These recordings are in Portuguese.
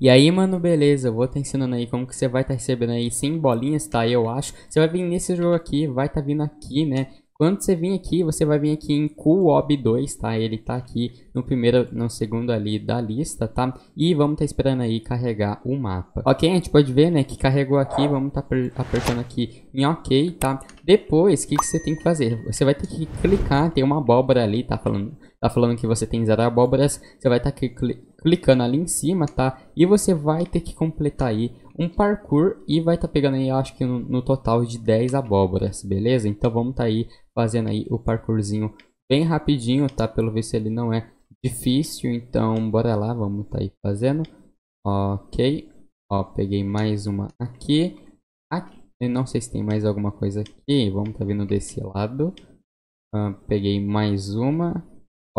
E aí, mano, beleza, eu vou te ensinando aí como que você vai estar tá recebendo aí 100 bolinhas, tá? Eu acho. Você vai vir nesse jogo aqui, vai estar tá vindo aqui, né? Quando você vir aqui, você vai vir aqui em Coop 2, tá? Ele tá aqui no primeiro, no segundo ali da lista, tá? E vamos tá esperando aí carregar o mapa. Ok, a gente pode ver, né, que carregou aqui, vamos tá apertando aqui em OK, tá? Depois, o que, que você tem que fazer? Você vai ter que clicar, tem uma abóbora ali, tá falando tá falando que você tem zero abóboras, você vai estar tá clicando ali em cima, tá? E você vai ter que completar aí um parkour e vai estar tá pegando aí, acho que no, no, total de 10 abóboras, beleza? Então vamos tá aí fazendo aí o parkourzinho bem rapidinho, tá? Pelo visto ele não é difícil, então bora lá, vamos tá aí fazendo. Ok, ó, peguei mais uma aqui. Aqui, não sei se tem mais alguma coisa aqui, vamos tá vendo desse lado. Uh, peguei mais uma.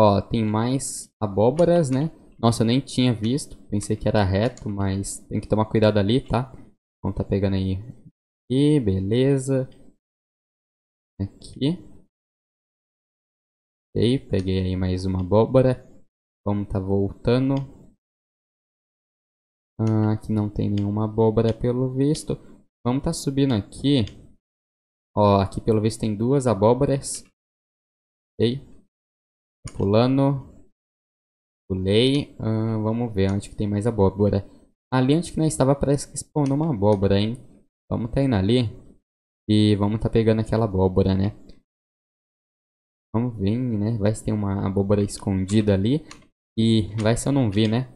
Ó, tem mais abóboras, né? Nossa, eu nem tinha visto. Pensei que era reto, mas tem que tomar cuidado ali, tá? vamos tá pegando aí. Aqui, beleza. Aqui. aí peguei aí mais uma abóbora. Vamos tá voltando. Ah, aqui não tem nenhuma abóbora pelo visto. Vamos tá subindo aqui. Ó, aqui pelo visto tem duas abóboras. aí. Pulando. Pulei. Ah, vamos ver onde que tem mais abóbora. Ali onde que nós estava parece que spawnou uma abóbora, hein? Vamos tá indo ali. E vamos tá pegando aquela abóbora, né? Vamos ver, né? Vai se tem uma abóbora escondida ali. E vai se eu não vi, né?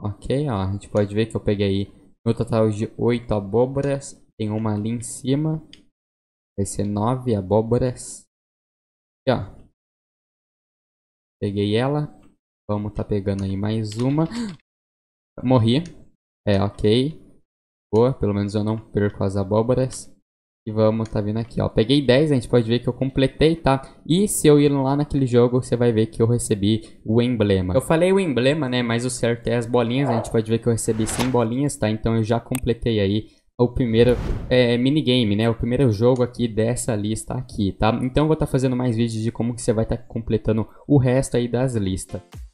Ok, ó. A gente pode ver que eu peguei no total de 8 abóboras. Tem uma ali em cima. Vai ser 9 abóboras. E, ó. Peguei ela. Vamos tá pegando aí mais uma. Morri. É, ok. Boa, pelo menos eu não perco as abóboras. E vamos tá vindo aqui, ó. Peguei 10, a gente pode ver que eu completei, tá? E se eu ir lá naquele jogo, você vai ver que eu recebi o emblema. Eu falei o emblema, né? Mas o certo é as bolinhas. A gente pode ver que eu recebi 100 bolinhas, tá? Então eu já completei aí o primeiro é, minigame, né? O primeiro jogo aqui dessa lista aqui, tá? Então eu vou estar tá fazendo mais vídeos de como que você vai estar tá completando o resto aí das listas.